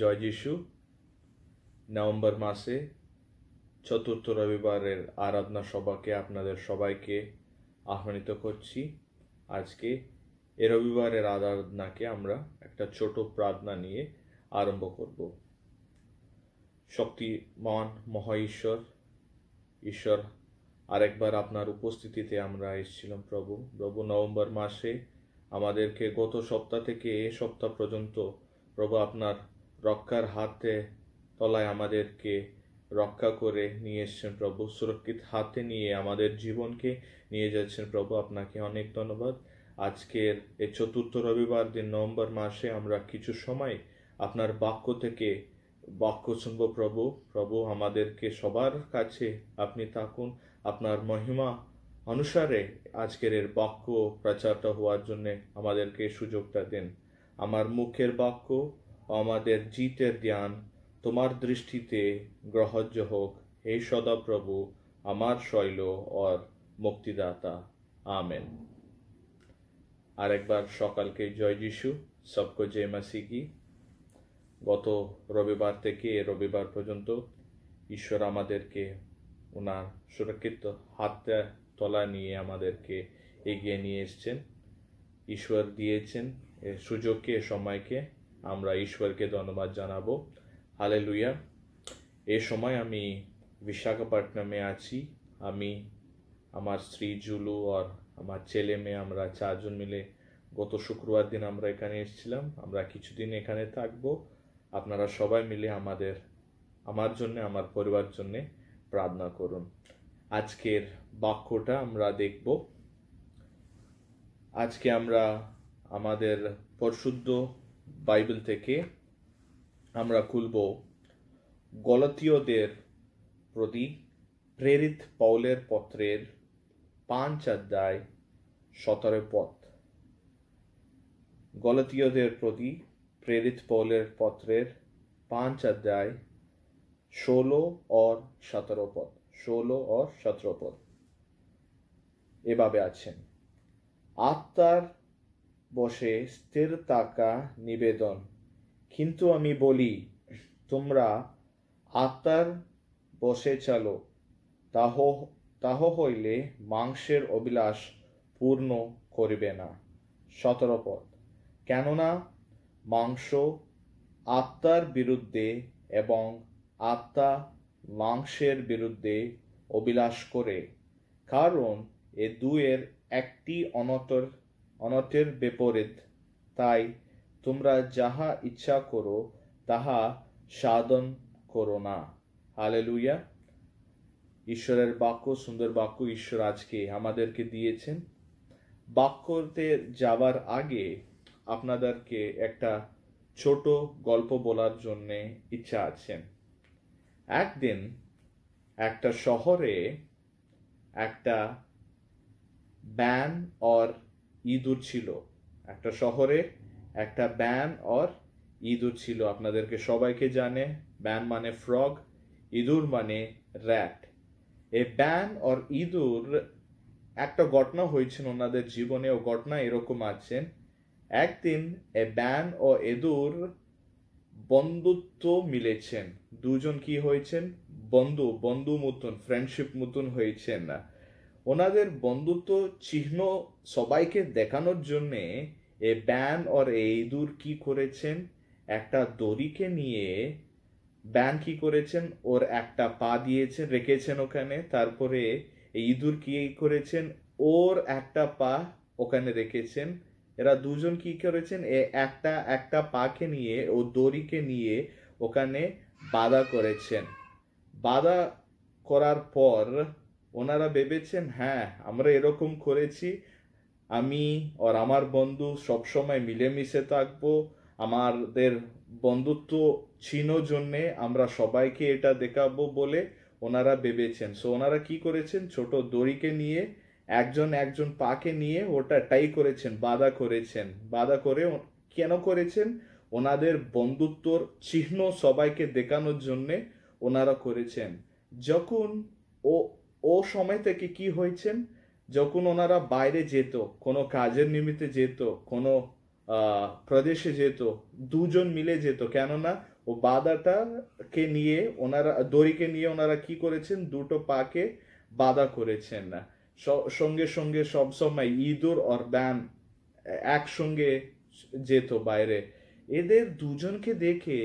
জয় যিশু নভেম্বর মাসে চতুর্থ রবিবারের আরাধনা সভাকে আপনাদের সবাইকে আহ্বানিত করছি আজকে এ রবিবারের আরাধনাকে আমরা একটা ছোট প্রার্থনা নিয়ে আরম্ভ করব শক্তিমান মহা ঈশ্বর ঈশ্বর আরেকবার আপনার উপস্থিতিতে আমরা এসেছিলাম প্রভু প্রভু নভেম্বর মাসে আমাদেরকে গত সপ্তাহ থেকে এ সপ্তাহ পর্যন্ত প্রভু আপনার রক্ষার হাতে তলায় আমাদেরকে রক্ষা করে নিয়ে এসছেন প্রভু সুরক্ষিত হাতে নিয়ে আমাদের জীবনকে নিয়ে যাচ্ছেন প্রভু আপনাকে অনেক ধন্যবাদ আজকের এই চতুর্থ রবিবার দিন নভেম্বর মাসে আমরা কিছু সময় আপনার বাক্য থেকে বাক্য শুনব প্রভু প্রভু আমাদেরকে সবার কাছে আপনি থাকুন আপনার মহিমা অনুসারে আজকের এর বাক্য প্রচারটা হওয়ার জন্যে আমাদেরকে সুযোগটা দিন আমার মুখের বাক্য আমাদের জিতের জ্ঞান তোমার দৃষ্টিতে গ্রহজ্য হোক হে সদাপ্রভু আমার শৈল অর মুক্তিদাতা আমেন আরেকবার সকালকে জয় যিশু সবকো জয় মাসি কি গত রবিবার থেকে রবিবার পর্যন্ত ঈশ্বর আমাদেরকে ওনার সুরক্ষিত হাত তলা নিয়ে আমাদেরকে এগিয়ে নিয়ে এসছেন ঈশ্বর দিয়েছেন সুযোগকে সময়কে আমরা ঈশ্বরকে ধন্যবাদ জানাবো আলে লুইয়া এ সময় আমি বিশাখাপট্টনমে আছি আমি আমার স্ত্রী জুলু আর আমার ছেলে মেয়ে আমরা চারজন মিলে গত শুক্রবার দিন আমরা এখানে এসেছিলাম আমরা কিছুদিন এখানে থাকব আপনারা সবাই মিলে আমাদের আমার জন্যে আমার পরিবার জন্যে প্রার্থনা করুন আজকের বাক্যটা আমরা দেখব আজকে আমরা আমাদের পরশুদ্ধ বাইবেল থেকে আমরা খুলব গলতীয়দের প্রতি প্রেরিত পৌলের পত্রের পাঁচ অধ্যায় সতেরো পথ গলতীয়দের প্রতি প্রেরিত পৌলের পত্রের পাঁচ অধ্যায় ষোলো অর সতেরো পদ ষোলো অর সতেরো পদ এভাবে আছেন আত্মার বসে স্থির তাকা নিবেদন কিন্তু আমি বলি তোমরা আত্মার বসে চালো তাহ তাহ হইলে মাংসের অভিলাষ পূর্ণ করিবে না সতেরো পথ কেননা মাংস আত্মার বিরুদ্ধে এবং আত্মা মাংসের বিরুদ্ধে অভিলাষ করে কারণ এ দুয়ের একটি অনতর অনটের বিপরীত তাই তোমরা যাহা ইচ্ছা করো তাহা সাধন করো না লুইয়া ঈশ্বরের বাক্য সুন্দর বাক্য ঈশ্বর আজকে আমাদেরকে দিয়েছেন বাক্যতে যাওয়ার আগে আপনাদেরকে একটা ছোট গল্প বলার জন্যে ইচ্ছা আছেন একদিন একটা শহরে একটা ব্যান অর ইঁদুর ছিল একটা শহরে একটা ব্যান অর ইঁদুর ছিল আপনাদেরকে সবাইকে জানে ব্যান মানে ফ্রগ ইঁদুর মানে র্যাট এ ব্যান অর ইঁদুর একটা ঘটনা হয়েছেন ওনাদের জীবনে ও ঘটনা এরকম আছেন একদিন এ ব্যান ও এদুর বন্ধুত্ব মিলেছেন দুজন কি হয়েছেন বন্ধু বন্ধু মতন ফ্রেন্ডশিপ মতন হয়েছেন না ওনাদের বন্ধুত্ব চিহ্ন সবাইকে দেখানোর জন্যে এ ব্যান আর এই ইঁদুর কি করেছেন একটা দড়িকে নিয়ে ব্যান কি করেছেন ওর একটা পা দিয়েছেন রেখেছেন ওখানে তারপরে ইঁদুর কি করেছেন ওর একটা পা ওখানে রেখেছেন এরা দুজন কি করেছেন এ একটা একটা পাকে নিয়ে ও দড়িকে নিয়ে ওখানে বাধা করেছেন বাধা করার পর ওনারা ভেবেছেন হ্যাঁ আমরা এরকম করেছি আমি আর আমার বন্ধু সবসময় মিলেমিশে থাকবো আমাদের বন্ধুত্ব ছিন জন্যে আমরা সবাইকে এটা দেখাবো বলে ওনারা ভেবেছেন সো ওনারা কি করেছেন ছোট দড়িকে নিয়ে একজন একজন পাকে নিয়ে ওটা টাই করেছেন বাধা করেছেন বাধা করে কেন করেছেন ওনাদের বন্ধুত্বর চিহ্ন সবাইকে দেখানোর জন্যে ওনারা করেছেন যখন ও ও সময় থেকে কি হয়েছেন যখন ওনারা বাইরে যেত কোনো কাজের নিমিত্তে যেত কোনো প্রদেশে যেত দুজন মিলে যেত কেননা ও বাধাটাকে নিয়ে ওনারা দড়িকে নিয়ে ওনারা কি করেছেন দুটো পাকে বাধা করেছেন না সঙ্গে সঙ্গে সবসময় ইঁদুর আর ব্যান একসঙ্গে যেত বাইরে এদের দুজনকে দেখে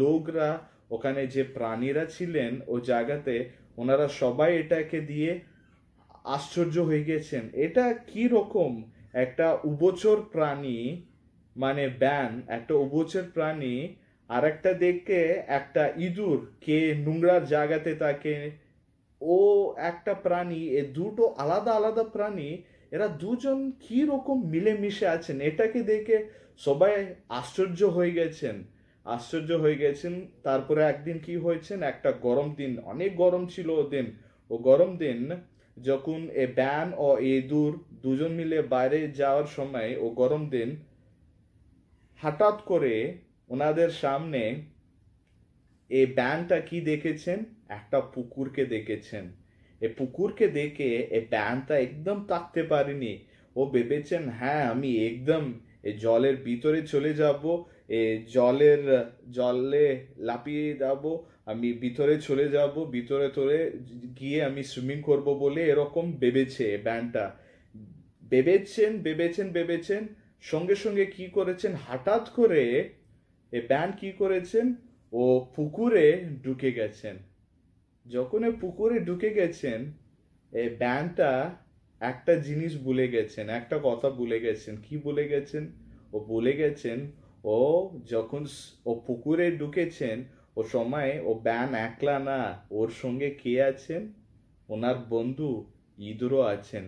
লোকরা ওখানে যে প্রাণীরা ছিলেন ও জায়গাতে ওনারা সবাই এটাকে দিয়ে আশ্চর্য হয়ে গেছেন এটা কি রকম একটা উবচর প্রাণী মানে ব্যান একটা উবচর প্রাণী আর একটা দেখে একটা ইঁদুর কে নোংরার জায়গাতে তাকে ও একটা প্রাণী এ দুটো আলাদা আলাদা প্রাণী এরা দুজন কি রকম মিলেমিশে আছেন এটাকে দেখে সবাই আশ্চর্য হয়ে গেছেন আশ্চর্য হয়ে গেছেন তারপরে একদিন কি হয়েছেন একটা গরম দিন অনেক গরম ছিল দিন ও গরম দিন যখন এ ব্যান ও এ দূর দুজন মিলে বাইরে যাওয়ার সময় ও গরম দিন হঠাৎ করে ওনাদের সামনে এ ব্যানটা কি দেখেছেন একটা পুকুরকে দেখেছেন এ পুকুরকে দেখে এ ব্যানটা একদম তাকতে পারিনি ও ভেবেছেন হ্যাঁ আমি একদম এ জলের ভিতরে চলে যাব এ জলের জলে লাপিয়ে যাব আমি ভিতরে চলে যাব ভিতরে তোরে গিয়ে আমি সুইমিং করব বলে এরকম ভেবেছে ব্যান্ডটা ভেবেছেন ভেবেছেন ভেবেছেন সঙ্গে সঙ্গে কি করেছেন হঠাৎ করে এ ব্যান্ড কি করেছেন ও পুকুরে ঢুকে গেছেন যখন এ পুকুরে ঢুকে গেছেন এ ব্যান্ডটা একটা জিনিস ভুলে গেছেন একটা কথা ভুলে গেছেন কি বলে গেছেন ও বলে গেছেন ও যখন ও পুকুরে ঢুকেছেন ও সময় ও ব্যান একলা না ওর সঙ্গে কে আছেন ওনার বন্ধু ইঁদুরও আছেন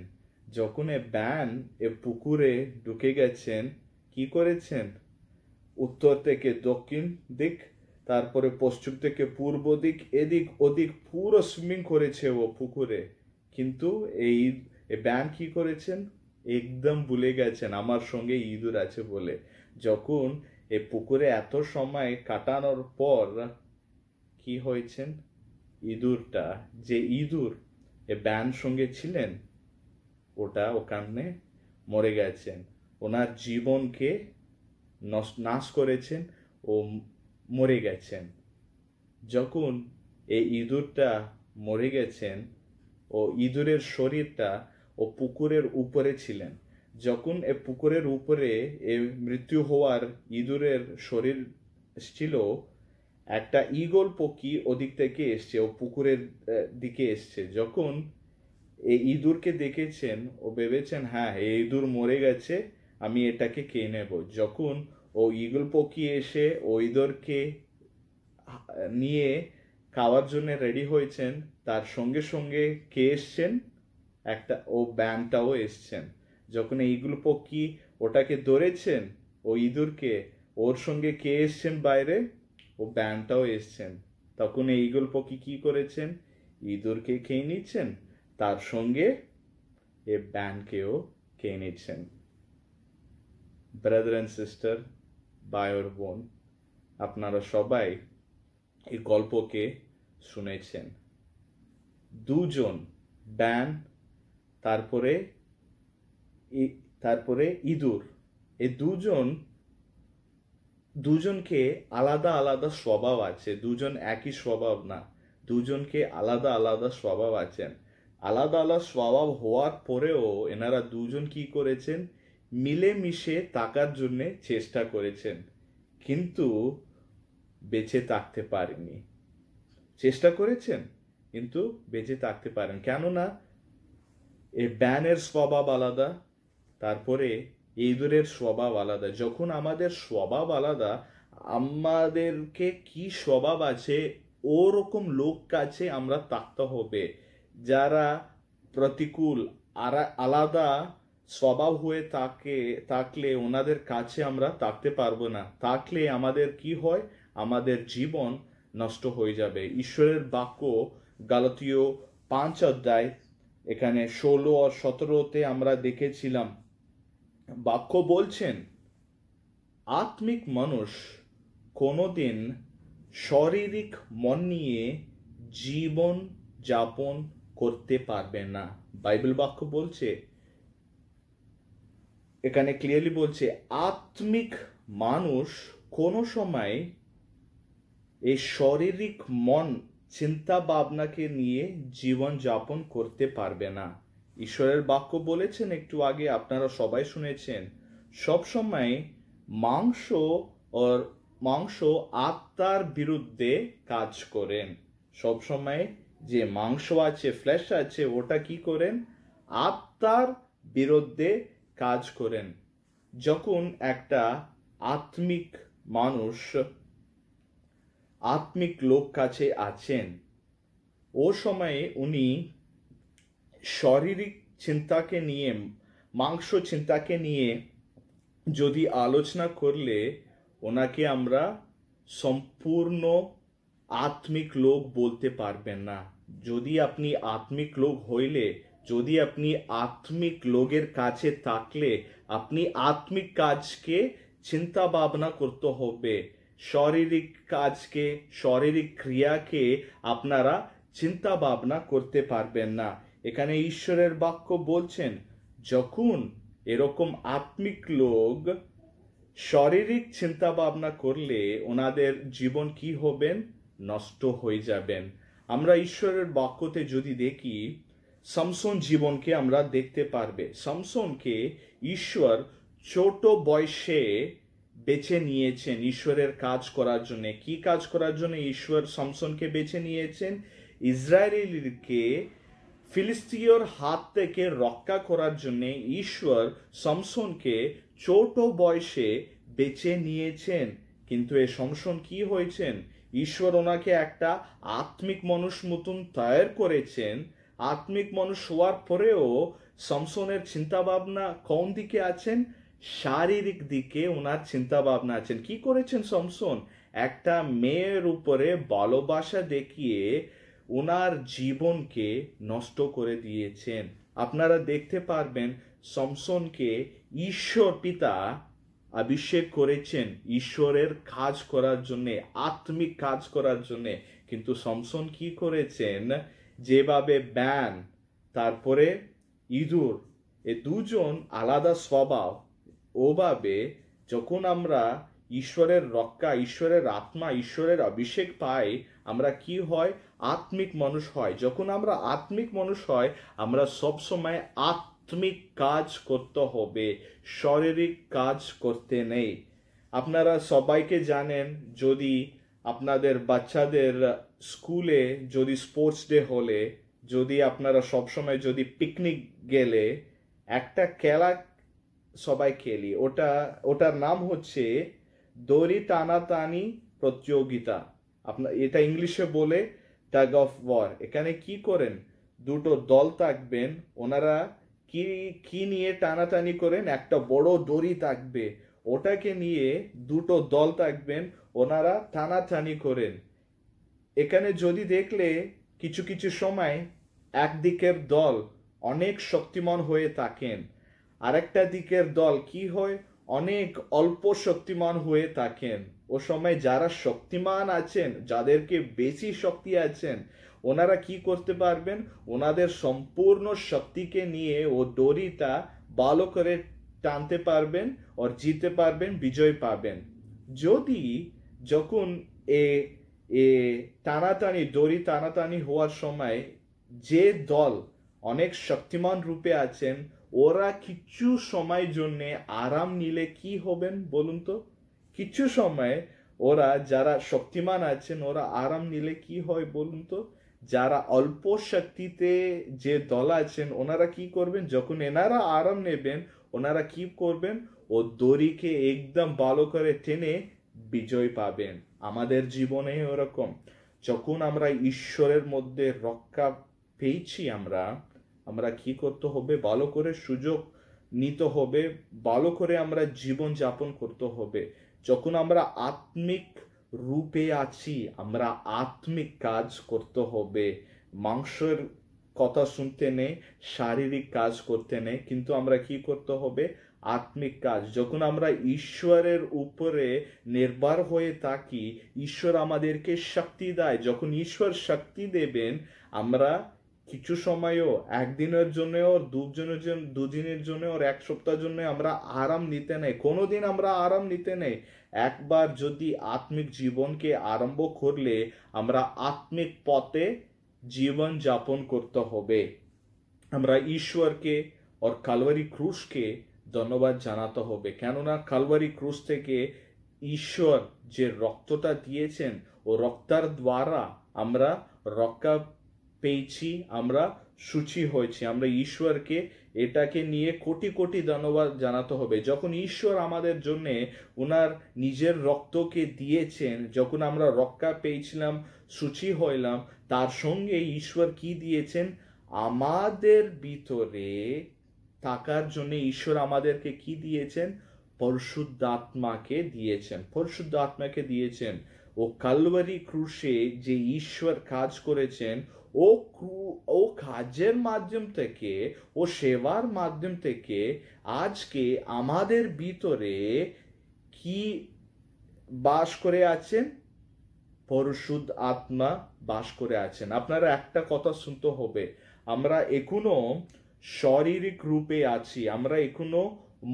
যখন এ ব্যান এ পুকুরে ঢুকে গেছেন কি করেছেন উত্তর থেকে দক্ষিণ দিক তারপরে পশ্চিম থেকে পূর্ব দিক এদিক ওদিক পুরো সুইমিং করেছে ও পুকুরে কিন্তু এই ব্যান কি করেছেন একদম ভুলে গেছেন আমার সঙ্গে ইঁদুর আছে বলে যখন এ পুকুরে এত সময় কাটানোর পর কি হয়েছেন ইঁদুরটা যে ইঁদুর এ ব্যান সঙ্গে ছিলেন ওটা ওখানে মরে গেছেন ওনার জীবনকে নাশ করেছেন ও মরে গেছেন যখন এই ইঁদুরটা মরে গেছেন ও ইঁদুরের শরীরটা ও পুকুরের উপরে ছিলেন যখন এ পুকুরের উপরে এ মৃত্যু হওয়ার ইঁদুরের শরীর ছিল একটা ইগল পকি ওদিক থেকে এসছে ও পুকুরের দিকে এসছে যখন এই ইঁদুরকে দেখেছেন ও ভেবেছেন হ্যাঁ এই ইঁদুর মরে গেছে আমি এটাকে খেয়ে নেব যখন ও ইগল পকি এসে ও ইঁদুরকে নিয়ে খাওয়ার জন্য রেডি হয়েছেন তার সঙ্গে সঙ্গে কে এসছেন একটা ও ব্যায়ামটাও এসছেন যখন এই ইগল পক্ষী ওটাকে ধরেছেন ও ইঁদুরকে ওর সঙ্গে কে এসছেন বাইরে ও ব্যানটাও এসছেন তখন এই ইগল পক্ষি কি করেছেন ইঁদুরকে খেয়ে নিচ্ছেন তার সঙ্গে এ ব্যানকেও খেয়ে নিচ্ছেন ব্রাদার অ্যান্ড সিস্টার বায়োর বোন আপনারা সবাই এই গল্পকে শুনেছেন দুজন ব্যান তারপরে তারপরে ইঁদুর এ দুজন দুজনকে আলাদা আলাদা স্বভাব আছে দুজন একই স্বভাব না দুজনকে আলাদা আলাদা স্বভাব আছেন আলাদা আলাদা স্বভাব হওয়ার পরেও এনারা দুজন কি করেছেন মিলেমিশে তাকার জন্যে চেষ্টা করেছেন কিন্তু বেঁচে থাকতে পারেনি চেষ্টা করেছেন কিন্তু বেঁচে থাকতে পারেন কেননা এ ব্যানের স্বভাব আলাদা তারপরে ইঁদুরের স্বভাব আলাদা যখন আমাদের স্বভাব আলাদা আমাদেরকে কি স্বভাব আছে ওরকম লোক কাছে আমরা থাকতে হবে যারা প্রতিকূল আলাদা স্বভাব হয়ে থাকে থাকলে ওনাদের কাছে আমরা থাকতে পারবো না থাকলে আমাদের কি হয় আমাদের জীবন নষ্ট হয়ে যাবে ঈশ্বরের বাক্য গালতীয় পাঁচ অধ্যায় এখানে ষোলো আর সতেরোতে আমরা দেখেছিলাম বাক্য বলছেন আত্মিক মানুষ কোনোদিন শারীরিক মন নিয়ে জীবন যাপন করতে পারবে না বাইবেল বাক্য বলছে এখানে ক্লিয়ারলি বলছে আত্মিক মানুষ কোনো সময় এই শারীরিক মন চিন্তা ভাবনাকে নিয়ে জীবন যাপন করতে পারবে না ঈশ্বরের বাক্য বলেছেন একটু আগে আপনারা সবাই শুনেছেন সবসময় মাংস ওর মাংস আত্মার বিরুদ্ধে কাজ করেন সবসময় যে মাংস আছে ফ্ল্যাশ আছে ওটা কি করেন আত্মার বিরুদ্ধে কাজ করেন যখন একটা আত্মিক মানুষ আত্মিক লোক কাছে আছেন ও সময়ে উনি শারীরিক চিন্তাকে নিয়ে মাংস চিন্তাকে নিয়ে যদি আলোচনা করলে ওনাকে আমরা সম্পূর্ণ আত্মিক লোক বলতে পারবেন না যদি আপনি আত্মিক লোক হইলে যদি আপনি আত্মিক লোকের কাছে থাকলে আপনি আত্মিক কাজকে চিন্তা ভাবনা করতে হবে শারীরিক কাজকে শারীরিক ক্রিয়াকে আপনারা চিন্তা ভাবনা করতে পারবেন না এখানে ঈশ্বরের বাক্য বলছেন যখন এরকম আত্মিক লোক শারীরিক চিন্তা ভাবনা করলে ওনাদের জীবন কি হবেন নষ্ট হয়ে যাবেন আমরা ঈশ্বরের বাক্যতে যদি দেখি সামসন জীবনকে আমরা দেখতে পারবে সামসনকে ঈশ্বর ছোট বয়সে বেছে নিয়েছেন ঈশ্বরের কাজ করার জন্য কি কাজ করার জন্য ঈশ্বর সামসনকে বেছে নিয়েছেন ইসরায়েলিকে ফিলিস্তিয়র হাত থেকে রক্ষা করার জন্য ঈশ্বর সমসনকে ছোট বয়সে বেছে নিয়েছেন কিন্তু এ সমসন কি হয়েছেন ঈশ্বর ওনাকে একটা আত্মিক মানুষ মতন তৈর করেছেন আত্মিক মানুষ হওয়ার পরেও সমসনের চিন্তাভাবনা কোন দিকে আছেন শারীরিক দিকে ওনার চিন্তাভাবনা আছেন কি করেছেন সমসন একটা মেয়ের উপরে ভালোবাসা দেখিয়ে ওনার জীবনকে নষ্ট করে দিয়েছেন আপনারা দেখতে পারবেন সমসনকে ঈশ্বর পিতা অভিষেক করেছেন ঈশ্বরের কাজ করার জন্যে আত্মিক কাজ করার জন্যে কিন্তু সমসন কি করেছেন যেভাবে ব্যান তারপরে ইঁদুর এ দুজন আলাদা স্বভাব ওভাবে যখন আমরা ঈশ্বরের রক্ষা ঈশ্বরের আত্মা ঈশ্বরের অভিষেক পাই আমরা কি হয় আত্মিক মানুষ হয় যখন আমরা আত্মিক মানুষ হয় আমরা সবসময় আত্মিক কাজ করতে হবে শারীরিক কাজ করতে নেই আপনারা সবাইকে জানেন যদি আপনাদের বাচ্চাদের স্কুলে যদি স্পোর্টস ডে হলে যদি আপনারা সবসময় যদি পিকনিক গেলে একটা খেলা সবাই খেলি ওটা ওটার নাম হচ্ছে দড়ি টানাটানি প্রতিযোগিতা আপনার এটা ইংলিশে বলে টাগ অফ ওয়ার এখানে কি করেন দুটো দল থাকবেন ওনারা কি কি নিয়ে টানাটানি করেন একটা বড় দড়ি থাকবে ওটাকে নিয়ে দুটো দল থাকবেন ওনারা টানাটানি করেন এখানে যদি দেখলে কিছু কিছু সময় একদিকের দল অনেক শক্তিমান হয়ে থাকেন আরেকটা দিকের দল কি হয় অনেক অল্প শক্তিমান হয়ে থাকেন ও সময় যারা শক্তিমান আছেন যাদেরকে বেশি শক্তি আছেন ওনারা কি করতে পারবেন ওনাদের সম্পূর্ণ শক্তিকে নিয়ে ও দড়িটা ভালো করে টানতে পারবেন ও জিতে পারবেন বিজয় পাবেন যদি যখন এ এ টানাটানি দড়ি টানাটানি হওয়ার সময় যে দল অনেক শক্তিমান রূপে আছেন ওরা কিছু সময় জন্যে আরাম নিলে কি হবেন বলুন তো কিছু সময় ওরা যারা শক্তিমান আছেন ওরা আরাম নিলে কি হয় বলুন তো যারা অল্প শক্তিতে যে দল আছেন ওনারা কি করবেন যখন এনারা আরাম নেবেন ওনারা কি করবেন ও দড়িকে একদম ভালো করে টেনে বিজয় পাবেন আমাদের জীবনে ওরকম যখন আমরা ঈশ্বরের মধ্যে রক্ষা পেয়েছি আমরা আমরা কি করতে হবে ভালো করে সুযোগ নিতে হবে ভালো করে আমরা জীবন যাপন করতে হবে যখন আমরা আত্মিক রূপে আছি আমরা আত্মিক কাজ করতে হবে মাংসের কথা শুনতে নেই শারীরিক কাজ করতে নেই কিন্তু আমরা কি করতে হবে আত্মিক কাজ যখন আমরা ঈশ্বরের উপরে নির্ভর হয়ে থাকি ঈশ্বর আমাদেরকে শক্তি দেয় যখন ঈশ্বর শক্তি দেবেন আমরা কিছু সময়ও একদিনের জন্য ওর দুজনের জন্য দুদিনের জন্য ওর এক সপ্তাহের জন্য আমরা আরাম নিতে নেই কোনো দিন আমরা আরাম নিতে নেই একবার যদি আত্মিক জীবনকে আরম্ভ করলে আমরা আত্মিক পথে জীবন যাপন করতে হবে আমরা ঈশ্বরকে ওর কালবারি ক্রুশকে ধন্যবাদ জানাতে হবে কেননা কালবারি ক্রুশ থেকে ঈশ্বর যে রক্তটা দিয়েছেন ও রক্তার দ্বারা আমরা রক্ষা পেয়েছি আমরা সুচি হয়েছি আমরা ঈশ্বরকে এটাকে নিয়ে কোটি কোটি ধন্যবাদ জানাতে হবে যখন ঈশ্বর আমাদের জন্য ওনার নিজের রক্তকে দিয়েছেন যখন আমরা রক্ষা পেয়েছিলাম সুচি হইলাম তার সঙ্গে ঈশ্বর কি দিয়েছেন আমাদের ভিতরে থাকার জন্য ঈশ্বর আমাদেরকে কি দিয়েছেন পরশুদ্ধাত্মাকে দিয়েছেন পরশুদ্ধাত্মাকে দিয়েছেন ও কালবারি ক্রুশে যে ঈশ্বর কাজ করেছেন ও ও কাজের মাধ্যম থেকে ও সেবার মাধ্যম থেকে আজকে আমাদের ভিতরে কি বাস করে আছেন পরশুদ আত্মা বাস করে আছেন আপনারা একটা কথা শুনতে হবে আমরা এখনো শারীরিক রূপে আছি আমরা এখনো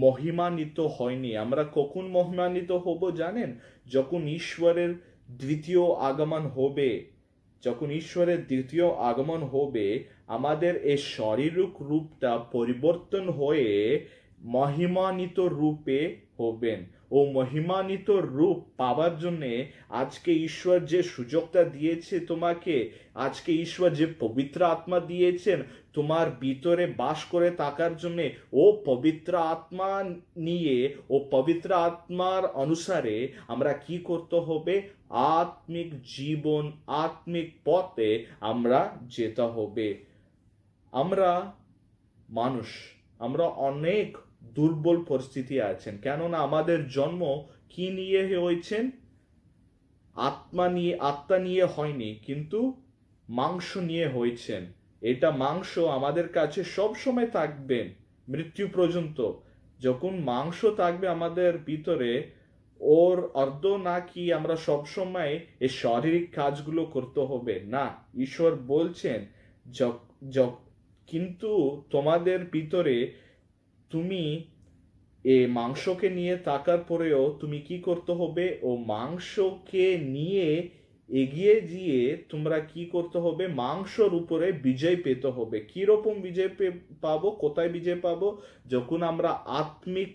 মহিমান্বিত হয়নি আমরা কখন মহিমান্বিত হব জানেন যখন ঈশ্বরের দ্বিতীয় আগমন হবে যখন ঈশ্বরের দ্বিতীয় আগমন হবে আমাদের এই শরীরক রূপটা পরিবর্তন হয়ে মহিমানিত রূপে হবেন ও মহিমানিত রূপ পাবার জন্যে আজকে ঈশ্বর যে সুযোগটা দিয়েছে তোমাকে আজকে ঈশ্বর যে পবিত্র আত্মা দিয়েছেন তোমার ভিতরে বাস করে থাকার জন্য ও পবিত্র আত্মা নিয়ে ও পবিত্র আত্মার অনুসারে আমরা কি করতে হবে আত্মিক জীবন আত্মিক পথে আমরা যেতে হবে আমরা মানুষ আমরা অনেক দুর্বল পরিস্থিতি আছেন কেননা আমাদের জন্ম কি নিয়ে হয়েছেন আত্মা নিয়ে আত্মা নিয়ে হয়নি কিন্তু মাংস নিয়ে হয়েছেন এটা মাংস আমাদের কাছে সবসময় থাকবেন মৃত্যু পর্যন্ত যখন মাংস থাকবে আমাদের ভিতরে ওর অর্ধ না কি আমরা সবসময় এই শারীরিক কাজগুলো করতে হবে না ঈশ্বর বলছেন কিন্তু তোমাদের ভিতরে তুমি এ মাংসকে নিয়ে থাকার পরেও তুমি কি করতে হবে ও মাংসকে নিয়ে এগিয়ে গিয়ে তোমরা কি করতে হবে মাংসর উপরে বিজয় পেতে হবে কিরকম বিজয় পে পাবো কোথায় বিজয় পাবো যখন আমরা আত্মিক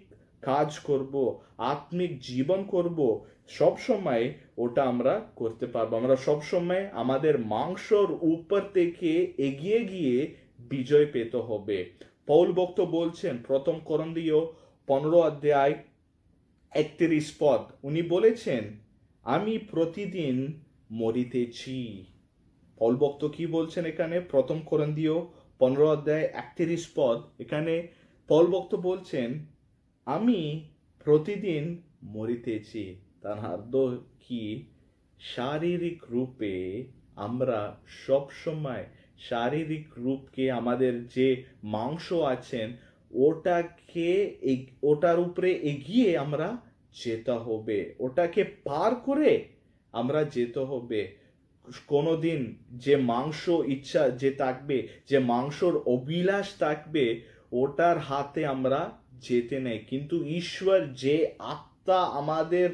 কাজ করব আত্মিক জীবন করব সব সময় ওটা আমরা করতে পারবো আমরা সব সময় আমাদের মাংসর উপর থেকে এগিয়ে গিয়ে বিজয় পেতে হবে পৌল ভক্ত বলছেন প্রথম করন্দীয় পনেরো অধ্যায় একত্রিশ পদ উনি বলেছেন আমি প্রতিদিন মরিতেছি পৌল ভক্ত কি বলছেন এখানে প্রথম করন্দীয় পনেরো অধ্যায় একত্রিশ পদ এখানে পৌল ভক্ত বলছেন আমি প্রতিদিন মরিতেছি তার আর্ধ কি শারীরিক রূপে আমরা সবসময় সময় শারীরিক রূপকে আমাদের যে মাংস আছেন ওটাকে ওটার উপরে এগিয়ে আমরা যেতে হবে ওটাকে পার করে আমরা যেতে হবে কোনোদিন যে মাংস ইচ্ছা যে থাকবে যে মাংসর অভিলাষ থাকবে ওটার হাতে আমরা যেতে নেই কিন্তু ঈশ্বর যে আত্মা আমাদের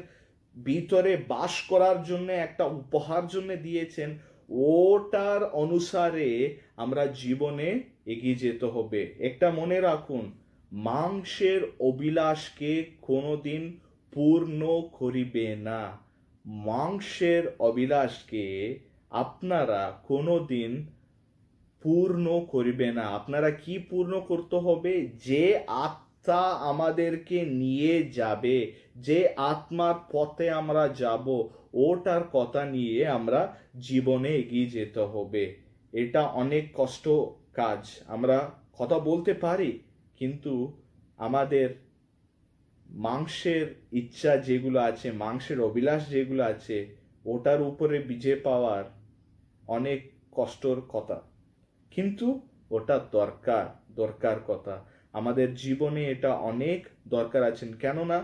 ভিতরে বাস করার জন্য একটা উপহার জন্য দিয়েছেন ওটার অনুসারে আমরা জীবনে এগিয়ে যেতে হবে একটা মনে রাখুন মাংসের অভিলাষকে কোনোদিন পূর্ণ করিবে না মাংসের অভিলাষকে আপনারা কোনোদিন পূর্ণ করিবে না আপনারা কি পূর্ণ করতে হবে যে আত্ম রাস্তা আমাদেরকে নিয়ে যাবে যে আত্মার পথে আমরা যাব ওটার কথা নিয়ে আমরা জীবনে এগিয়ে যেতে হবে এটা অনেক কষ্ট কাজ আমরা কথা বলতে পারি কিন্তু আমাদের মাংসের ইচ্ছা যেগুলো আছে মাংসের অভিলাষ যেগুলো আছে ওটার উপরে বিজে পাওয়ার অনেক কষ্টর কথা কিন্তু ওটা দরকার দরকার কথা আমাদের জীবনে এটা অনেক দরকার আছেন কেননা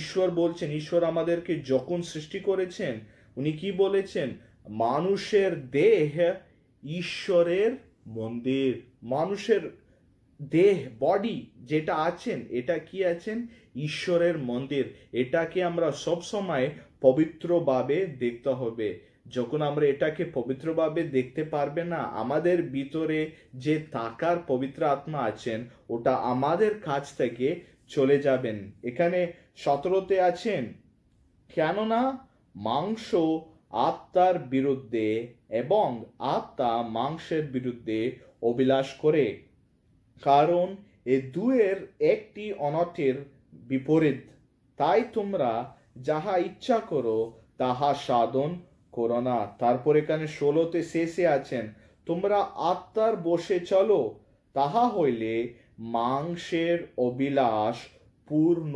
ঈশ্বর বলছেন ঈশ্বর আমাদেরকে যখন সৃষ্টি করেছেন উনি কি বলেছেন মানুষের দেহ ঈশ্বরের মন্দির মানুষের দেহ বডি যেটা আছেন এটা কি আছেন ঈশ্বরের মন্দির এটাকে আমরা সবসময় পবিত্রভাবে দেখতে হবে যখন আমরা এটাকে পবিত্রভাবে দেখতে পারবে না আমাদের ভিতরে যে তাকার পবিত্র আত্মা আছেন ওটা আমাদের কাছ থেকে চলে যাবেন এখানে সতেরোতে আছেন কেননা মাংস আত্মার বিরুদ্ধে এবং আত্মা মাংসের বিরুদ্ধে অভিলাষ করে কারণ এ দুয়ের একটি অনটের বিপরীত তাই তোমরা যাহা ইচ্ছা করো তাহা সাধন করো না তারপর এখানে ষোলোতে শেষে আছেন তোমরা আত্মার বসে চলো তাহা হইলে মাংসের অবিলাস পূর্ণ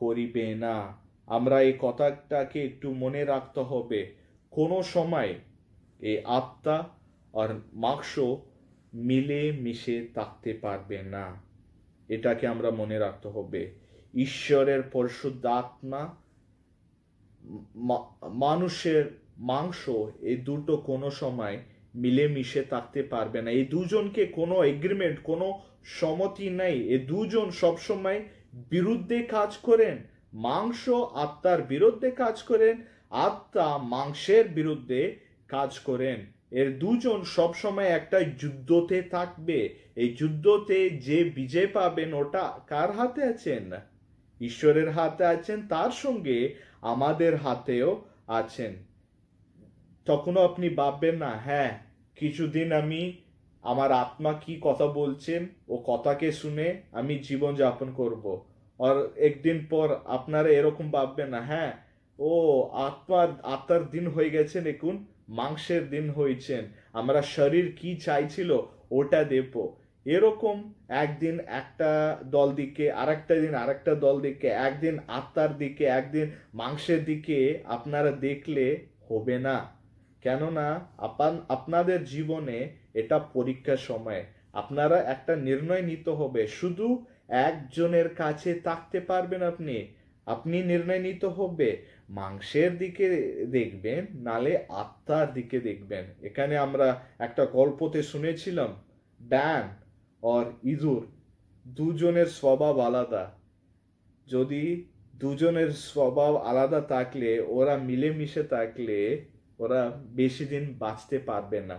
করিবে না আমরা এই কথাটাকে একটু মনে রাখতে হবে কোনো সময় এই আত্মা আর মাংস মিলে মিশে থাকতে পারবে না এটাকে আমরা মনে রাখতে হবে ঈশ্বরের পরশুদ্ধ আত্মা মানুষের মাংস এই দুটো কোনো সময় মিলেমিশে থাকতে পারবে না এই দুজনকে কোনো এগ্রিমেন্ট কোনো সমতি নাই এ দুজন সবসময় বিরুদ্ধে কাজ করেন মাংস আত্মার বিরুদ্ধে কাজ করেন আত্মা মাংসের বিরুদ্ধে কাজ করেন এর দুজন সবসময় একটা যুদ্ধতে থাকবে এই যুদ্ধতে যে বিজয় পাবেন ওটা কার হাতে আছেন ঈশ্বরের হাতে আছেন তার সঙ্গে আমাদের হাতেও আছেন তখনও আপনি ভাববেন না হ্যাঁ কিছুদিন আমি আমার আত্মা কি কথা বলছেন ও কথাকে শুনে আমি জীবন যাপন করব আর একদিন পর আপনারা এরকম ভাববেন না হ্যাঁ ও আত্মা আত্মার দিন হয়ে গেছেন এখন মাংসের দিন হয়েছেন আমরা শরীর কি চাইছিল ওটা দেব এরকম একদিন একটা দল দিকে আরেকটা দিন আরেকটা দল দিকে একদিন আত্মার দিকে একদিন মাংসের দিকে আপনারা দেখলে হবে না কেননা আপান আপনাদের জীবনে এটা পরীক্ষার সময় আপনারা একটা নির্ণয় নিতে হবে শুধু একজনের কাছে থাকতে পারবেন আপনি আপনি নির্ণয় নিতে হবে মাংসের দিকে দেখবেন নালে আত্মার দিকে দেখবেন এখানে আমরা একটা গল্পতে শুনেছিলাম ড্যান অর ইঁদুর দুজনের স্বভাব আলাদা যদি দুজনের স্বভাব আলাদা থাকলে ওরা মিলেমিশে থাকলে ওরা বেশি দিন বাঁচতে পারবে না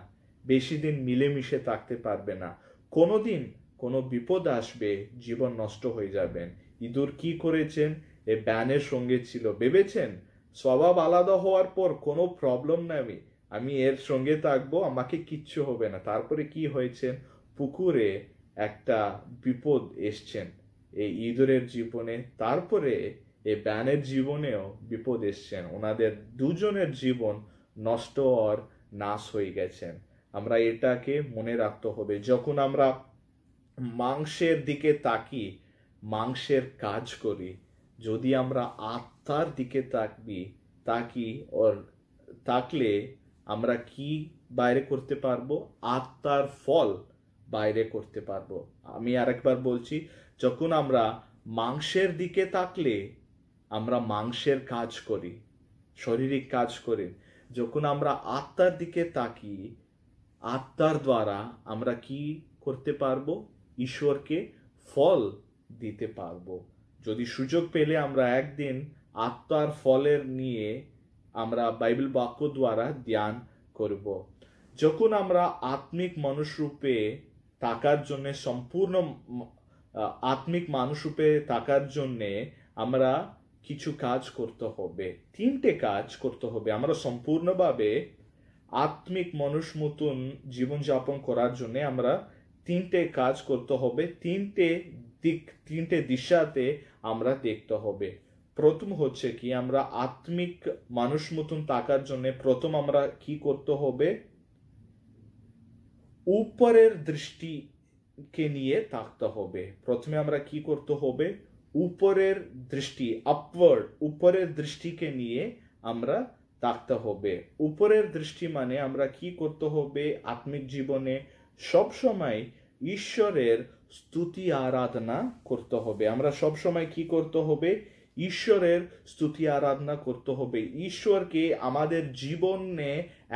বেশি দিন মিলেমিশে থাকতে পারবে না কোনো দিন কোনো বিপদ আসবে জীবন নষ্ট হয়ে যাবেন ইঁদুর কি করেছেন এ ব্যানের সঙ্গে ছিল ভেবেছেন স্বভাব আলাদা হওয়ার পর কোনো প্রবলেম নেই আমি এর সঙ্গে থাকবো আমাকে কিচ্ছু হবে না তারপরে কি হয়েছে পুকুরে একটা বিপদ এসছেন এই ইঁদুরের জীবনে তারপরে এ ব্যানের জীবনেও বিপদ এসছেন ওনাদের দুজনের জীবন নষ্ট অর নাশ হয়ে গেছেন আমরা এটাকে মনে রাখতে হবে যখন আমরা মাংসের দিকে তাকি মাংসের কাজ করি যদি আমরা আত্মার দিকে তাকবি তাকি ওর তাকলে আমরা কি বাইরে করতে পারবো আত্মার ফল বাইরে করতে পারবো আমি আরেকবার বলছি যখন আমরা মাংসের দিকে তাকলে আমরা মাংসের কাজ করি শারীরিক কাজ করি যখন আমরা আত্মার দিকে তাকি আত্মার দ্বারা আমরা কি করতে পারবো ঈশ্বরকে ফল দিতে পারবো যদি সুযোগ পেলে আমরা একদিন আত্মার ফলের নিয়ে আমরা বাইবেল বাক্য দ্বারা ধ্যান করব যখন আমরা আত্মিক মানুষ রূপে তাকার জন্যে সম্পূর্ণ আত্মিক মানুষ রূপে তাকার জন্যে আমরা কিছু কাজ করতে হবে তিনটে কাজ করতে হবে আমরা সম্পূর্ণভাবে আত্মিক মানুষ মতন জীবনযাপন করার জন্য আমরা তিনটে কাজ করতে হবে তিনটে দিক তিনটে দিশাতে আমরা দেখতে হবে প্রথম হচ্ছে কি আমরা আত্মিক মানুষ মতন থাকার জন্য প্রথম আমরা কি করতে হবে উপরের দৃষ্টিকে নিয়ে থাকতে হবে প্রথমে আমরা কি করতে হবে উপরের দৃষ্টি আপওয়ার্ড উপরের দৃষ্টিকে নিয়ে আমরা থাকতে হবে উপরের দৃষ্টি মানে আমরা কি করতে হবে আত্মিক জীবনে সবসময় ঈশ্বরের স্তুতি আরাধনা করতে হবে আমরা সবসময় কি করতে হবে ঈশ্বরের স্তুতি আরাধনা করতে হবে ঈশ্বরকে আমাদের জীবনে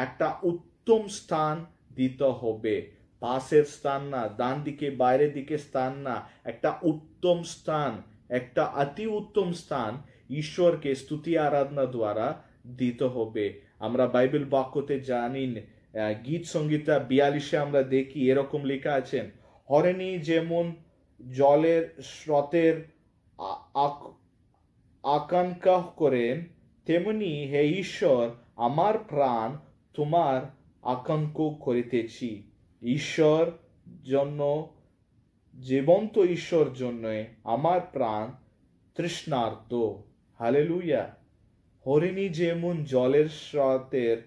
একটা উত্তম স্থান দিতে হবে পাশের স্থান না ডান দিকে বাইরের দিকে স্থান না একটা উত্তম স্থান একটা অতি উত্তম স্থান ঈশ্বরকে স্তুতি আরাধনা দ্বারা দিতে হবে আমরা বাইবেল বাক্যতে জানি গীত সংগীতা বিয়াল্লিশে আমরা দেখি এরকম লেখা আছেন হরেনি যেমন জলের স্রোতের আকাঙ্ক্ষা করেন তেমনি হে ঈশ্বর আমার প্রাণ তোমার আকাঙ্ক্ষ করিতেছি ঈশ্বর জন্য জীবন্ত ঈশ্বর জন্য আমার প্রাণ তৃষ্ণার্ত লুইয়া হরিণী যেমন জলের স্রোতের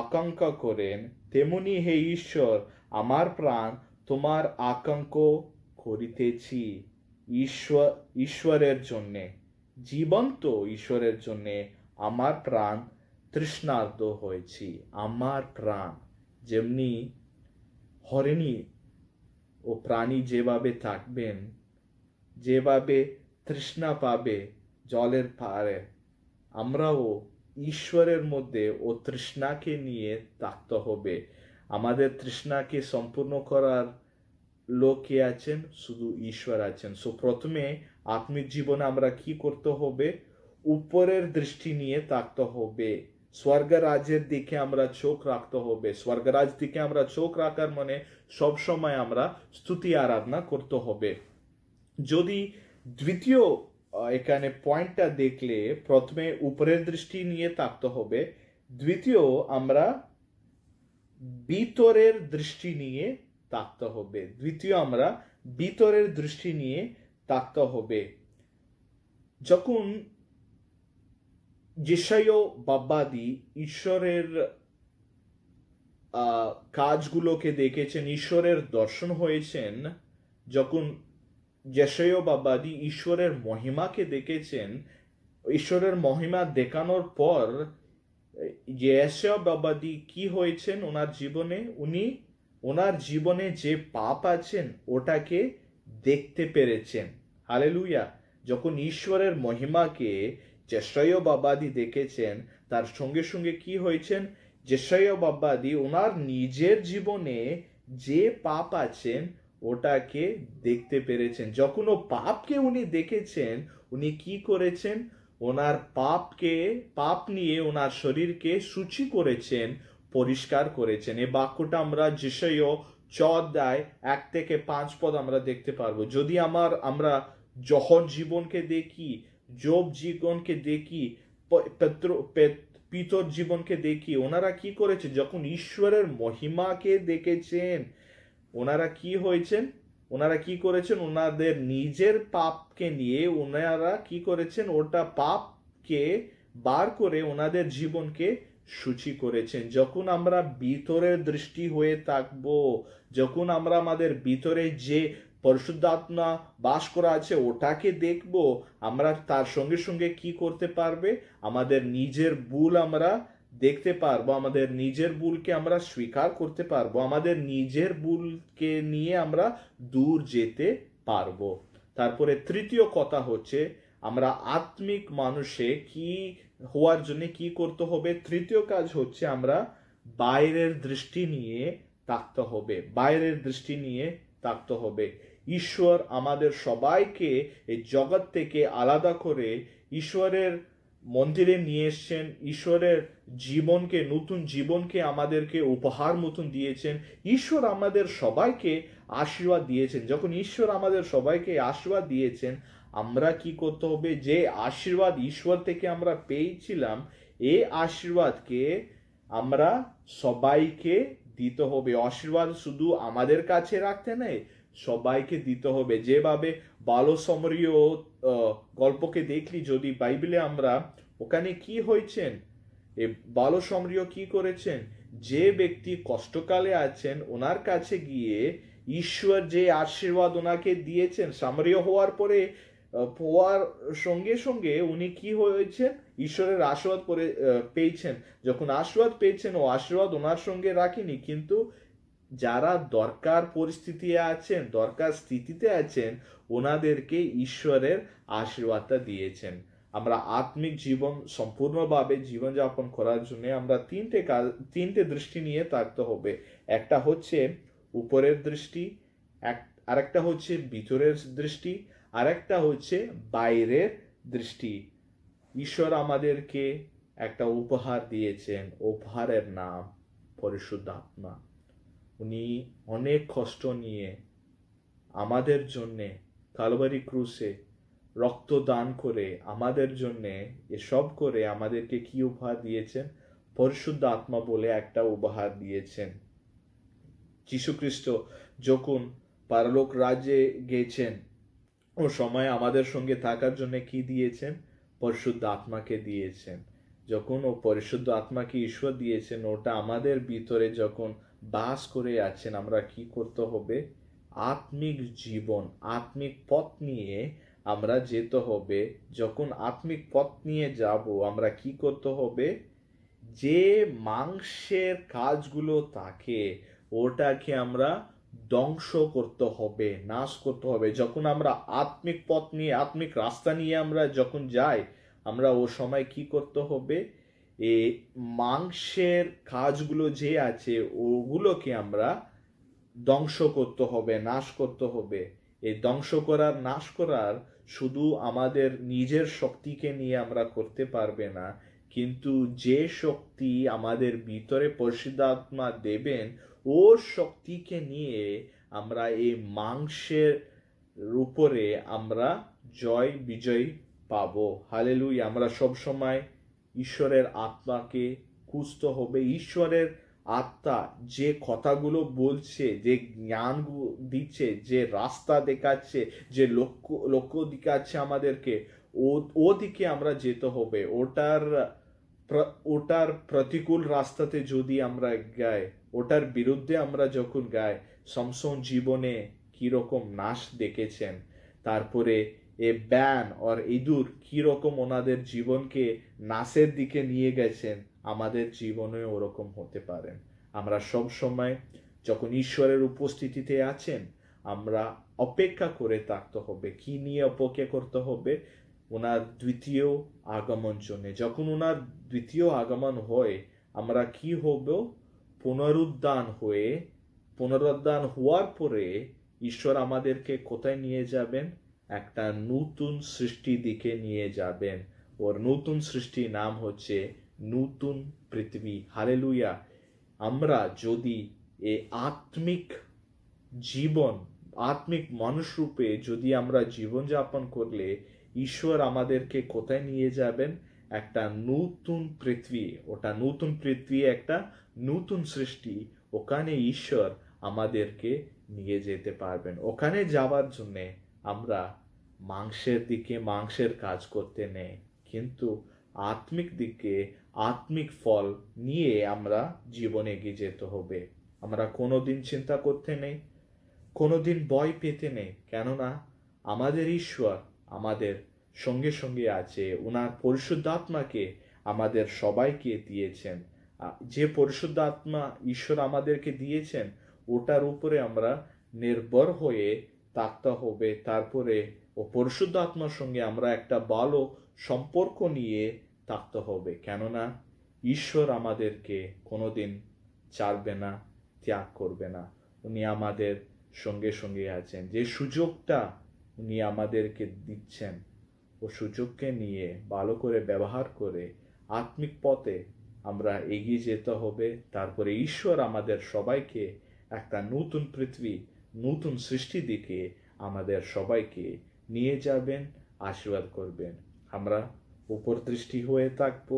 আকাঙ্ক্ষা করেন তেমনি হে ঈশ্বর আমার প্রাণ তোমার আকাঙ্ক্ষ করিতেছি ঈশ্বর ঈশ্বরের জন্যে জীবন্ত ঈশ্বরের জন্যে আমার প্রাণ তৃষ্ণার্ত হয়েছি আমার প্রাণ যেমনি হরিণী ও প্রাণী যেভাবে থাকবেন যেভাবে তৃষ্ণা পাবে জলের পারে আমরাও ঈশ্বরের মধ্যে ও তৃষ্ণাকে নিয়ে থাকতে হবে আমাদের তৃষ্ণাকে সম্পূর্ণ করার লোক কে আছেন শুধু ঈশ্বর আছেন সো প্রথমে আত্মিক জীবনে আমরা কি করতে হবে উপরের দৃষ্টি নিয়ে থাকতে হবে স্বর্গরাজের দিকে আমরা চোখ রাখতে হবে স্বর্গরাজ দিকে আমরা চোখ রাখার মানে সবসময় আমরা স্তুতি আরাধনা করতে হবে যদি দ্বিতীয় এখানে পয়েন্টটা দেখলে প্রথমে উপরের দৃষ্টি নিয়ে থাকতে হবে দ্বিতীয় আমরা বিতরের দৃষ্টি নিয়ে থাকতে হবে দ্বিতীয় আমরা বিতরের দৃষ্টি নিয়ে থাকতে হবে যখন যেসাইও বাব্বাদি ঈশ্বরের কাজগুলোকে দেখেছেন ঈশ্বরের দর্শন হয়েছেন যখন যেসাইও বাবাদি ঈশ্বরের মহিমাকে দেখেছেন ঈশ্বরের মহিমা দেখানোর পর যে বাব্বাদি কি হয়েছেন ওনার জীবনে উনি ওনার জীবনে যে পাপ আছেন ওটাকে দেখতে পেরেছেন হালেলুইয়া যখন ঈশ্বরের মহিমাকে যে বাব্বাদি দেখেছেন তার সঙ্গে সঙ্গে কি হয়েছেন যে সৈয়ব ওনার নিজের জীবনে যে পাপ আছেন ওটাকে দেখতে পেরেছেন যখন ও পাপকে উনি দেখেছেন উনি কি করেছেন ওনার পাপকে পাপ নিয়ে ওনার শরীরকে সূচি করেছেন পরিষ্কার করেছেন এই বাক্যটা আমরা যিশয় চ অধ্যায় এক থেকে পাঁচ পদ আমরা দেখতে পারবো যদি আমার আমরা যখন জীবনকে দেখি জব জীবনকে দেখি পেত্র পিতর জীবনকে দেখি ওনারা কি করেছে যখন ঈশ্বরের মহিমাকে দেখেছেন ওনারা কি হয়েছেন ওনারা কি করেছেন ওনাদের নিজের পাপকে নিয়ে ওনারা কি করেছেন ওটা পাপকে বার করে ওনাদের জীবনকে সূচি করেছেন যখন আমরা ভিতরের দৃষ্টি হয়ে থাকবো যখন আমরা আমাদের ভিতরে যে আত্মা বাস করা আছে ওটাকে দেখব আমরা তার সঙ্গে সঙ্গে কি করতে পারবে আমাদের নিজের ভুল আমরা দেখতে পারবো আমাদের নিজের ভুলকে আমরা স্বীকার করতে পারবো আমাদের নিজের ভুলকে নিয়ে আমরা দূর যেতে পারবো তারপরে তৃতীয় কথা হচ্ছে আমরা আত্মিক মানুষে কি হওয়ার জন্য কি করতে হবে তৃতীয় কাজ হচ্ছে আমরা বাইরের দৃষ্টি নিয়ে থাকতে হবে বাইরের দৃষ্টি নিয়ে থাকতে হবে ঈশ্বর আমাদের সবাইকে এই জগৎ থেকে আলাদা করে ঈশ্বরের মন্দিরে নিয়ে এসছেন ঈশ্বরের জীবনকে নতুন জীবনকে আমাদেরকে উপহার মতন দিয়েছেন ঈশ্বর আমাদের সবাইকে আশীর্বাদ দিয়েছেন যখন ঈশ্বর আমাদের সবাইকে আশীর্বাদ দিয়েছেন আমরা কি করতে হবে যে আশীর্বাদ ঈশ্বর থেকে আমরা পেয়েছিলাম এই আশীর্বাদকে আমরা সবাইকে দিতে হবে আশীর্বাদ শুধু আমাদের কাছে রাখতে নেই সবাইকে দিতে হবে যেভাবে বালো সমরীয় গল্পকে দেখলি যদি বাইবেলে আমরা ওখানে কি হয়েছেন এ বালো সমরীয় কি করেছেন যে ব্যক্তি কষ্টকালে আছেন ওনার কাছে গিয়ে ঈশ্বর যে আশীর্বাদ ওনাকে দিয়েছেন সামরীয় হওয়ার পরে পোয়ার সঙ্গে সঙ্গে উনি কি হয়েছেন ঈশ্বরের আশীর্বাদ পেয়েছেন যখন আশীর্বাদ পেয়েছেন ও আশীর্বাদ ওনার সঙ্গে রাখিনি কিন্তু যারা দরকার পরিস্থিতি আছেন দরকার স্থিতিতে আছেন ওনাদেরকে ঈশ্বরের আশীর্বাদটা দিয়েছেন আমরা আত্মিক জীবন সম্পূর্ণভাবে জীবনযাপন করার জন্য আমরা তিনটে কাজ তিনটে দৃষ্টি নিয়ে থাকতে হবে একটা হচ্ছে উপরের দৃষ্টি এক আরেকটা হচ্ছে ভিতরের দৃষ্টি আরেকটা হচ্ছে বাইরের দৃষ্টি ঈশ্বর আমাদেরকে একটা উপহার দিয়েছেন উপহারের নাম পরিশুদ্ধ আত্মা উনি অনেক কষ্ট নিয়ে আমাদের জন্যে কালবারি ক্রুশে রক্ত দান করে আমাদের জন্যে এসব করে আমাদেরকে কি উপহার দিয়েছেন পরিশুদ্ধ আত্মা বলে একটা উপহার দিয়েছেন যীশুখ্রিস্ট যখন পারলোক রাজ্যে গেছেন ও সময় আমাদের সঙ্গে থাকার জন্য কি দিয়েছেন পরিশুদ্ধ আত্মাকে দিয়েছেন যখন ও পরিশুদ্ধ আত্মাকে ঈশ্বর দিয়েছেন ওটা আমাদের ভিতরে যখন বাস করে আছেন আমরা কি করতে হবে আত্মিক জীবন আত্মিক পথ নিয়ে আমরা যেতে হবে যখন আত্মিক পথ নিয়ে যাব আমরা কি করতে হবে যে মাংসের কাজগুলো থাকে ওটাকে আমরা ধ্বংস করতে হবে নাশ করতে হবে যখন আমরা আত্মিক পথ নিয়ে আত্মিক রাস্তা নিয়ে আমরা যখন যাই আমরা ও সময় কি করতে হবে এ মাংসের কাজগুলো যে আছে ওগুলোকে আমরা ধ্বংস করতে হবে নাশ করতে হবে এই ধ্বংস করার নাশ করার শুধু আমাদের নিজের শক্তিকে নিয়ে আমরা করতে পারবে না কিন্তু যে শক্তি আমাদের ভিতরে পরিশুদ্ধাত্মা দেবেন ও শক্তিকে নিয়ে আমরা এই মাংসের উপরে আমরা জয় বিজয় পাবো হালেলুই আমরা সব সময় ঈশ্বরের আত্মাকে খুঁজতে হবে ঈশ্বরের আত্মা যে কথাগুলো বলছে যে জ্ঞান দিচ্ছে যে রাস্তা দেখাচ্ছে যে লক্ষ্য লক্ষ্য দেখাচ্ছে আমাদেরকে ও ওদিকে আমরা যেতে হবে ওটার ওটার প্রতিকূল রাস্তাতে যদি আমরা গাই ওটার বিরুদ্ধে আমরা যখন গাই সমসম জীবনে কীরকম নাশ দেখেছেন তারপরে এ ব্যান অর ইঁদুর কীরকম ওনাদের জীবনকে নাসের দিকে নিয়ে গেছেন আমাদের জীবনে ওরকম হতে পারেন আমরা সব সময় যখন ঈশ্বরের উপস্থিতিতে আছেন আমরা অপেক্ষা করে থাকতে হবে কি নিয়ে অপেক্ষা করতে হবে ওনার দ্বিতীয় আগমন জন্যে যখন ওনার দ্বিতীয় আগমন হয় আমরা কি হব পুনরুদ্ধান হয়ে পুনরুদ্ধান হওয়ার পরে ঈশ্বর আমাদেরকে কোথায় নিয়ে যাবেন একটা নতুন সৃষ্টি দিকে নিয়ে যাবেন ওর নতুন সৃষ্টি নাম হচ্ছে নতুন পৃথিবী হালেলুয়া আমরা যদি এ আত্মিক জীবন আত্মিক মানুষরূপে যদি আমরা জীবনযাপন করলে ঈশ্বর আমাদেরকে কোথায় নিয়ে যাবেন একটা নতুন পৃথিবী ওটা নতুন পৃথিবী একটা নতুন সৃষ্টি ওখানে ঈশ্বর আমাদেরকে নিয়ে যেতে পারবেন ওখানে যাওয়ার জন্যে আমরা মাংসের দিকে মাংসের কাজ করতে নেই কিন্তু আত্মিক দিকে আত্মিক ফল নিয়ে আমরা জীবনে এগিয়ে যেতে হবে আমরা কোনো দিন চিন্তা করতে নেই কোনো দিন ভয় পেতে নেই কেননা আমাদের ঈশ্বর আমাদের সঙ্গে সঙ্গে আছে ওনার আত্মাকে আমাদের সবাইকে দিয়েছেন যে পরিশুদ্ধাত্মা ঈশ্বর আমাদেরকে দিয়েছেন ওটার উপরে আমরা নির্ভর হয়ে তাকতে হবে তারপরে ও পরিশুদ্ধ আত্মার সঙ্গে আমরা একটা ভালো সম্পর্ক নিয়ে থাকতে হবে কেননা ঈশ্বর আমাদেরকে কোনোদিন ছাড়বে না ত্যাগ করবে না উনি আমাদের সঙ্গে সঙ্গে আছেন যে সুযোগটা উনি আমাদেরকে দিচ্ছেন ও সুযোগকে নিয়ে ভালো করে ব্যবহার করে আত্মিক পথে আমরা এগিয়ে যেতে হবে তারপরে ঈশ্বর আমাদের সবাইকে একটা নতুন পৃথিবী নতুন সৃষ্টি দিকে আমাদের সবাইকে নিয়ে যাবেন আশীর্বাদ করবেন আমরা উপর দৃষ্টি হয়ে থাকবো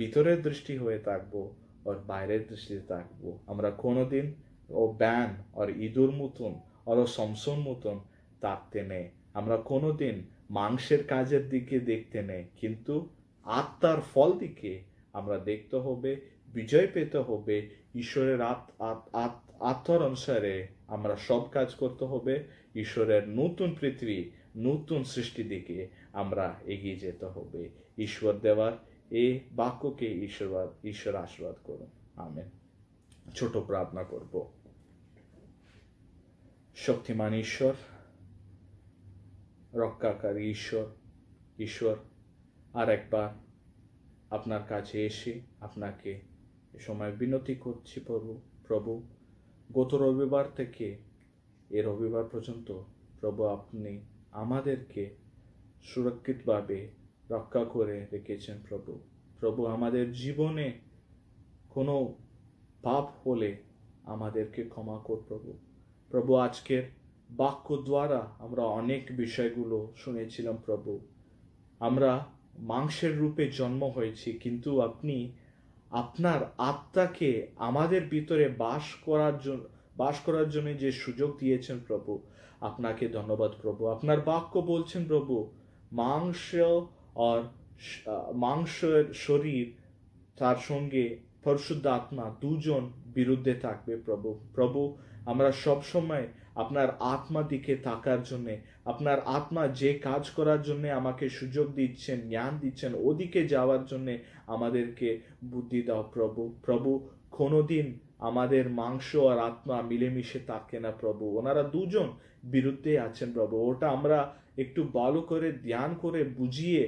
ভিতরের দৃষ্টি হয়ে থাকবো ওর বাইরের দৃষ্টিতে থাকবো আমরা কোনোদিন ও ব্যান ওর ইঁদুর মতন ওর সমসন মতন তাকতে নেই আমরা কোনোদিন মাংসের কাজের দিকে দেখতে নেই কিন্তু আত্মার ফল দিকে আমরা দেখতে হবে বিজয় পেতে হবে ঈশ্বরের আত আত আত আত্মর অনুসারে আমরা সব কাজ করতে হবে ঈশ্বরের নতুন পৃথিবী নতুন সৃষ্টি দিকে আমরা এগিয়ে যেতে হবে ঈশ্বর দেওয়ার এই বাক্যকে ঈশ্বর ঈশ্বর আশীর্বাদ করুন আমি ছোট প্রার্থনা করব শক্তিমান ঈশ্বর রক্ষাকারী ঈশ্বর ঈশ্বর আর একবার আপনার কাছে এসে আপনাকে সময় বিনতি করছি প্রভু প্রভু গত রবিবার থেকে এ রবিবার পর্যন্ত প্রভু আপনি আমাদেরকে সুরক্ষিতভাবে রক্ষা করে রেখেছেন প্রভু প্রভু আমাদের জীবনে কোনো পাপ হলে আমাদেরকে ক্ষমা কর প্রভু প্রভু আজকের বাক্য দ্বারা আমরা অনেক বিষয়গুলো শুনেছিলাম প্রভু আমরা মাংসের রূপে জন্ম হয়েছি কিন্তু আপনি আপনার আত্মাকে আমাদের ভিতরে বাস করার জন্য বাস করার জন্য যে সুযোগ দিয়েছেন প্রভু আপনাকে ধন্যবাদ প্রভু আপনার বাক্য বলছেন প্রভু মাংস আর মাংসের শরীর তার সঙ্গে পরশুদ্ধ আত্মা দুজন বিরুদ্ধে থাকবে প্রভু প্রভু আমরা সবসময় আপনার আত্মার দিকে তাকার জন্যে আপনার আত্মা যে কাজ করার জন্যে আমাকে সুযোগ দিচ্ছেন জ্ঞান দিচ্ছেন ওদিকে যাওয়ার জন্যে আমাদেরকে বুদ্ধি দাও প্রভু প্রভু কোনোদিন আমাদের মাংস আর আত্মা মিলেমিশে থাকে না প্রভু ওনারা দুজন বিরুদ্ধে আছেন প্রভু ওটা আমরা একটু ভালো করে ধ্যান করে বুঝিয়ে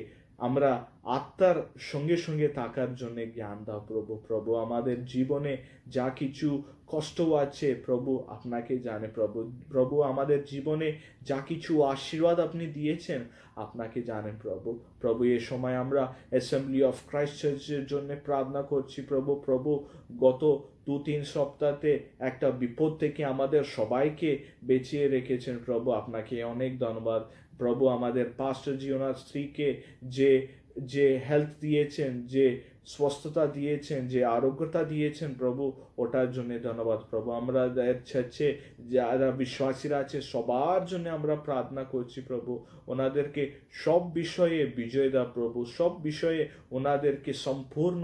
আমরা আত্মার সঙ্গে সঙ্গে থাকার জন্য জ্ঞান দাও প্রভু প্রভু আমাদের জীবনে যা কিছু কষ্ট আছে প্রভু আপনাকে জানে প্রভু প্রভু আমাদের জীবনে যা কিছু আশীর্বাদ আপনি দিয়েছেন আপনাকে জানেন প্রভু প্রভু এ সময় আমরা অ্যাসেম্বলি অফ ক্রাইস্ট চার্চের জন্য প্রার্থনা করছি প্রভু প্রভু গত দু তিন সপ্তাহতে একটা বিপদ থেকে আমাদের সবাইকে বেঁচিয়ে রেখেছেন প্রভু আপনাকে অনেক ধন্যবাদ প্রভু আমাদের পাস্ট জিওনার স্ত্রীকে যে যে হেলথ দিয়েছেন যে স্বস্থতা দিয়েছেন যে আরোগ্যতা দিয়েছেন প্রভু ওটার জন্য ধন্যবাদ প্রভু আমরা চাচ্ছে যারা বিশ্বাসীরা আছে সবার জন্য আমরা প্রার্থনা করছি প্রভু ওনাদেরকে সব বিষয়ে বিজয় দা প্রভু সব বিষয়ে ওনাদেরকে সম্পূর্ণ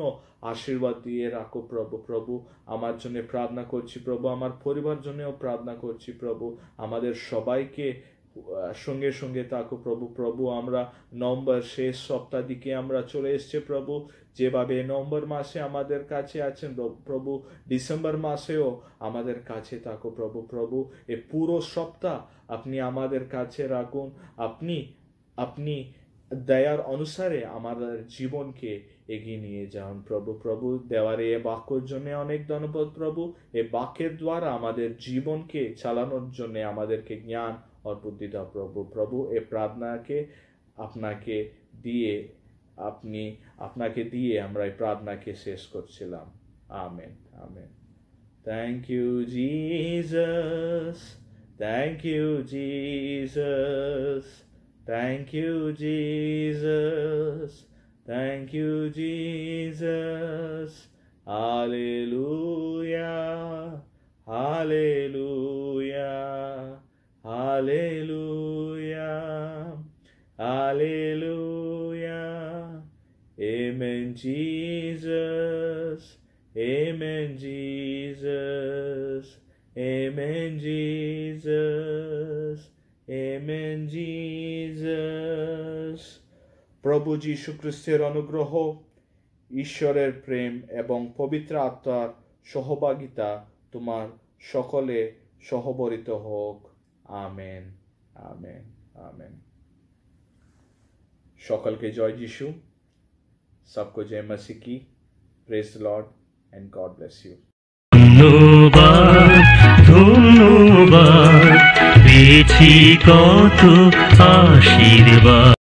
আশীর্বাদ দিয়ে রাখো প্রভু প্রভু আমার জন্য প্রার্থনা করছি প্রভু আমার পরিবার জন্যও প্রার্থনা করছি প্রভু আমাদের সবাইকে সঙ্গে সঙ্গে তাকো প্রভু প্রভু আমরা নম্বর শেষ সপ্তাহ দিকে আমরা চলে এসছে প্রভু যেভাবে নভেম্বর মাসে আমাদের কাছে আছেন প্রভু ডিসেম্বর মাসেও আমাদের কাছে থাকো প্রভু প্রভু এ পুরো সপ্তাহ আপনি আমাদের কাছে রাখুন আপনি আপনি দয়ার অনুসারে আমাদের জীবনকে এগিয়ে নিয়ে যান প্রভু প্রভু দেওয়ার এ বাক্যর জন্য অনেক ধন্যবাদ প্রভু এ বাক্যের দ্বারা আমাদের জীবনকে চালানোর জন্য আমাদেরকে জ্ঞান অর্পদিতা প্রভু প্রভু এ প্রার্থনাকে আপনাকে দিয়ে আপনি আপনাকে দিয়ে আমরা এই প্রার্থনাকে শেষ করছিলাম amen amen thank you Jesus thank you Jesus thank you Jesus thank you Jesus hallelujah hallelujah Hallelujah. Hallelujah. Amen, Jesus. Amen, Jesus. Amen, Jesus. Amen, Jesus. প্রভু যীশু খ্রিস্টের অনুগ্রহ ঈশ্বরের প্রেম এবং পবিত্র আত্মার সহভাগিতা তোমার সকলে সহবরিত হোক Amen. Amen. Amen. शौकल के जॉय जीशु सबको जय मसीह की praise Lord and God bless you ধন্যবাদ কত আশীর্বাদ